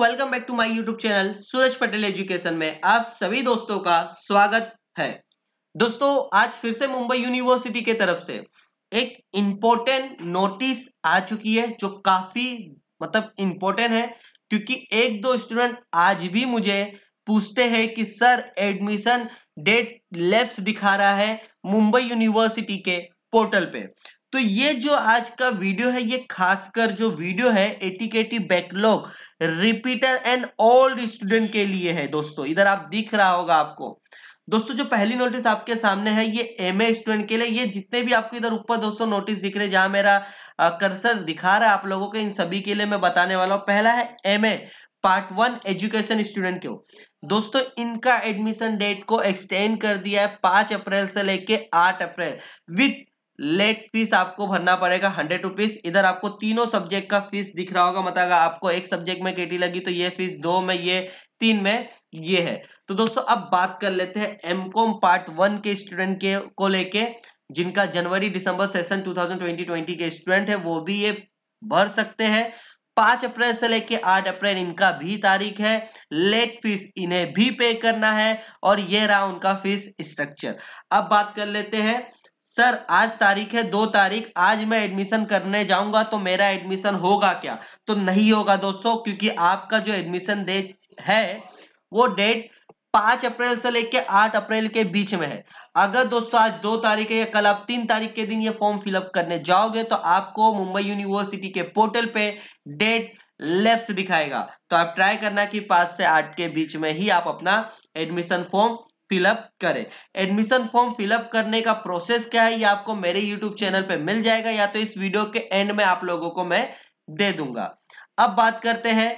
welcome back to my YouTube channel Suraj Patel education में आप सभी दोस्तों का स्वागत है दोस्तों आज फिर से मुंबई यूनिवर्सिटी के तरफ से एक इंपॉर्टेंट नोटिस आ चुकी है जो काफी मतलब इंपॉर्टेंट है क्योंकि एक दो स्टूडेंट आज भी मुझे पूछते हैं कि सर एडमिशन डेट लेफ्ट दिखा रहा है मुंबई यूनिवर्सिटी के पोर्टल पे तो ये जो आज का वीडियो है ये खासकर जो वीडियो है ATKT backlog repeater and old student के लिए है दोस्तों इधर आप दिख रहा होगा आपको दोस्तों जो पहली नोटिस आपके सामने है ये एम ए स्टूडेंट के लिए ये जितने भी आपको इधर ऊपर दोस्तों नोटिस दिख रहे जहां मेरा कर्सर दिखा रहा है आप लोगों के इन सभी के लिए मैं बताने वाला हूं पहला है M A part one education student के दोस्तों इनका एडमिशन डेट को एक्सटेंड कर दिया है पांच अप्रैल से लेके आठ अप्रैल विथ लेट फीस आपको भरना पड़ेगा हंड्रेड रुपीज इधर आपको तीनों सब्जेक्ट का फीस दिख रहा होगा मतलब आपको एक सब्जेक्ट में केटी लगी तो ये फीस दो में ये तीन में ये है तो दोस्तों अब बात कर लेते हैं एमकॉम पार्ट वन के स्टूडेंट के को लेके जिनका जनवरी दिसंबर सेशन 2020-20 के स्टूडेंट है वो भी ये भर सकते हैं पांच अप्रैल से लेके आठ अप्रैल इनका भी तारीख है लेट फीस इन्हें भी पे करना है और ये रहा उनका फीस स्ट्रक्चर अब बात कर लेते हैं सर आज तारीख है दो तारीख आज मैं एडमिशन करने जाऊंगा तो मेरा एडमिशन होगा क्या तो नहीं होगा दोस्तों क्योंकि आपका जो एडमिशन डेट है वो डेट पांच अप्रैल से लेकर आठ अप्रैल के बीच में है अगर दोस्तों आज दो तारीख है या कल आप तीन तारीख के दिन ये फॉर्म फिलअप करने जाओगे तो आपको मुंबई यूनिवर्सिटी के पोर्टल पे डेट लेफ्ट दिखाएगा तो आप ट्राई करना कि पांच से आठ के बीच में ही आप अपना एडमिशन फॉर्म फिलअप करें एडमिशन फॉर्म फिलअप करने का प्रोसेस क्या है ये आपको मेरे यूट्यूब चैनल पे मिल जाएगा या तो इस वीडियो के एंड में आप लोगों को मैं दे दूंगा अब बात करते हैं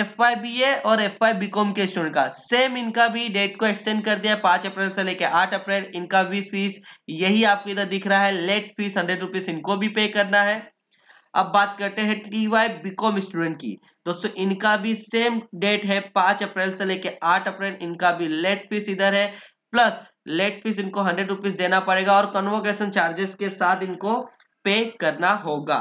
एफ और एफ आई के स्टूडेंट का सेम इनका भी डेट को एक्सटेंड कर दिया पांच अप्रैल से लेकर आठ अप्रैल इनका भी फीस यही आपको इधर दिख रहा है लेट फीस हंड्रेड रुपीज इनको भी पे करना है अब बात करते हैं टी वाई बीकॉम स्टूडेंट की दोस्तों इनका भी सेम डेट है पांच अप्रैल से लेकर आठ अप्रैल इनका भी लेट फीस इधर है प्लस लेट फीस इनको हंड्रेड रुपीज देना पड़ेगा और कन्वोकेशन चार्जेस के साथ इनको पे करना होगा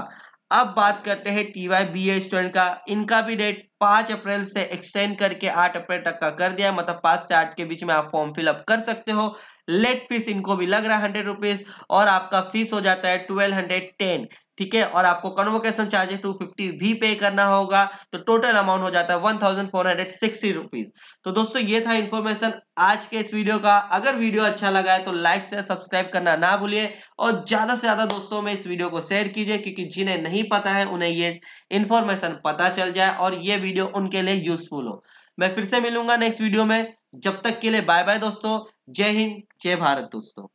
अब बात करते हैं T Y B A student का इनका भी डेट पांच अप्रैल से एक्सटेंड करके आठ अप्रैल तक का कर दिया मतलब पांच से आठ के बीच में आप फॉर्म फिलअप कर सकते हो लेट फीस इनको भी लग रहा है हंड्रेड रुपीज और आपका फीस हो जाता है ट्वेल्व हंड्रेड टेन ठीक है और आपको कन्वोकेशन चार्जेस टू फिफ्टी भी पे करना होगा तो टोटल अमाउंट हो जाता है one thousand four hundred sixty rupees तो दोस्तों ये था इन्फॉर्मेशन आज के इस वीडियो का अगर वीडियो अच्छा लगा है तो लाइक से सब्सक्राइब करना ना भूलिए और ज्यादा से ज्यादा दोस्तों में इस वीडियो को शेयर कीजिए क्योंकि जिन्हें नहीं पता है उन्हें ये इन्फॉर्मेशन पता चल जाए और ये वीडियो उनके लिए यूजफुल हो मैं फिर से मिलूंगा नेक्स्ट वीडियो में जब तक के लिए बाय बाय दोस्तों जय हिंद जय भारत दोस्तों